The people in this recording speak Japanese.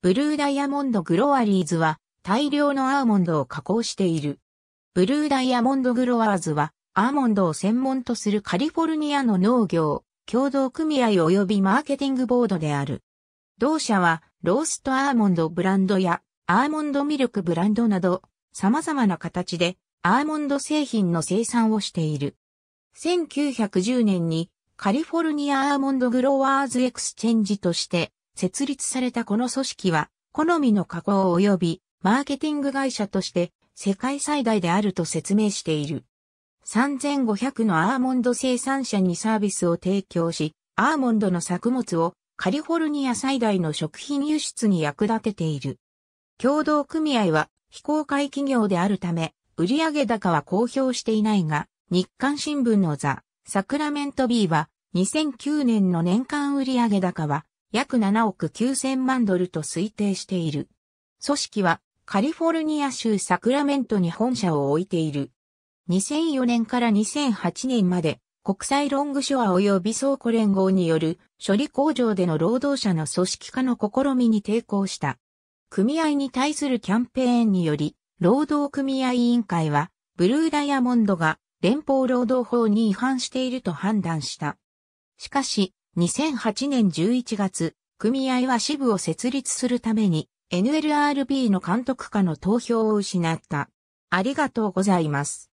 ブルーダイヤモンドグロアリーズは大量のアーモンドを加工している。ブルーダイヤモンドグロワーズはアーモンドを専門とするカリフォルニアの農業、共同組合及びマーケティングボードである。同社はローストアーモンドブランドやアーモンドミルクブランドなど様々な形でアーモンド製品の生産をしている。1910年にカリフォルニアアーモンドグロワーズエクスチェンジとして設立されたこの組織は、好みの加工及びマーケティング会社として世界最大であると説明している。3500のアーモンド生産者にサービスを提供し、アーモンドの作物をカリフォルニア最大の食品輸出に役立てている。共同組合は非公開企業であるため、売上高は公表していないが、日刊新聞のザ・サクラメント B は2009年の年間売上高は約7億9000万ドルと推定している。組織はカリフォルニア州サクラメントに本社を置いている。2004年から2008年まで国際ロングショア及び倉庫連合による処理工場での労働者の組織化の試みに抵抗した。組合に対するキャンペーンにより、労働組合委員会は、ブルーダイヤモンドが連邦労働法に違反していると判断した。しかし、2008年11月、組合は支部を設立するために NLRB の監督下の投票を失った。ありがとうございます。